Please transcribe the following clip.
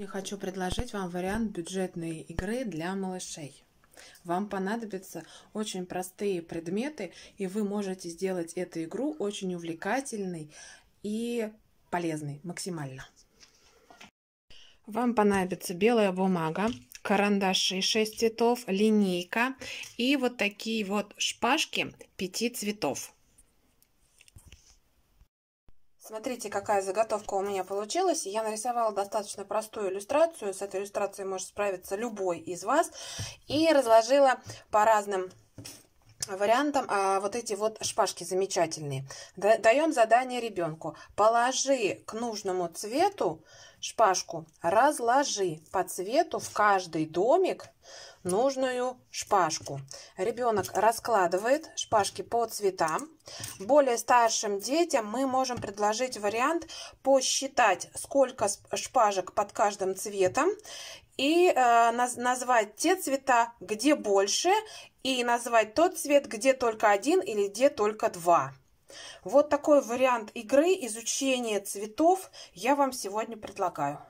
Я хочу предложить вам вариант бюджетной игры для малышей. Вам понадобятся очень простые предметы, и вы можете сделать эту игру очень увлекательной и полезной максимально. Вам понадобится белая бумага, карандаши 6 цветов, линейка и вот такие вот шпажки 5 цветов. Смотрите, какая заготовка у меня получилась. Я нарисовала достаточно простую иллюстрацию. С этой иллюстрацией может справиться любой из вас. И разложила по разным вариантам а, вот эти вот шпажки замечательные. Даем задание ребенку. Положи к нужному цвету шпажку, разложи по цвету в каждый домик нужную шпажку. Ребенок раскладывает шпажки по цветам. Более старшим детям мы можем предложить вариант посчитать, сколько шпажек под каждым цветом и э, наз, назвать те цвета, где больше, и назвать тот цвет, где только один или где только два. Вот такой вариант игры, изучения цветов я вам сегодня предлагаю.